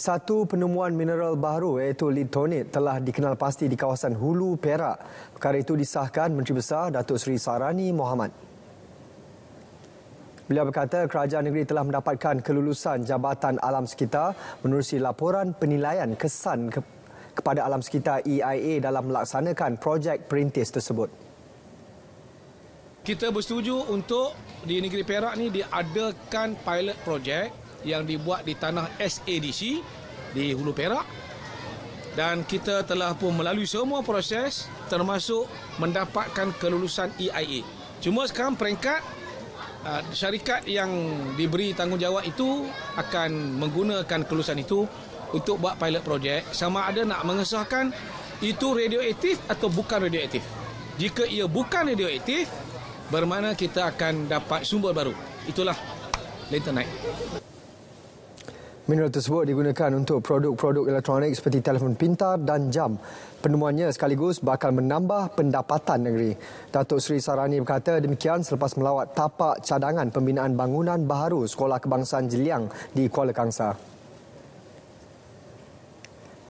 Satu penemuan mineral baru iaitu litonit telah dikenal pasti di kawasan Hulu Perak. Perkara itu disahkan Menteri Besar Datuk Seri Sarani Mohamad. Beliau berkata kerajaan negeri telah mendapatkan kelulusan Jabatan Alam Sekitar menerusi laporan penilaian kesan ke- kepada alam sekitar EIA dalam melaksanakan projek perintis tersebut. Kita bersetuju untuk di negeri Perak ni diadakan pilot projek yang dibuat di tanah SADC di Hulu Perak dan kita telah pun melalui semua proses termasuk mendapatkan kelulusan EIA. Cuma sekarang peringkat uh, syarikat yang diberi tanggungjawab itu akan menggunakan kelulusan itu untuk buat pilot projek sama ada nak mengesahkan itu radioaktif atau bukan radioaktif. Jika ia bukan radioaktif, bermakna kita akan dapat sumber baru. Itulah lanternite. Mineral tersebut digunakan untuk produk-produk elektronik seperti telefon pintar dan jam. Penemuannya sekaligus bakal menambah pendapatan negeri. Datuk Seri Sarani berkata demikian selepas melawat tapak cadangan pembinaan bangunan baharu Sekolah Kebangsaan Jeliang di Kuala Kangsar.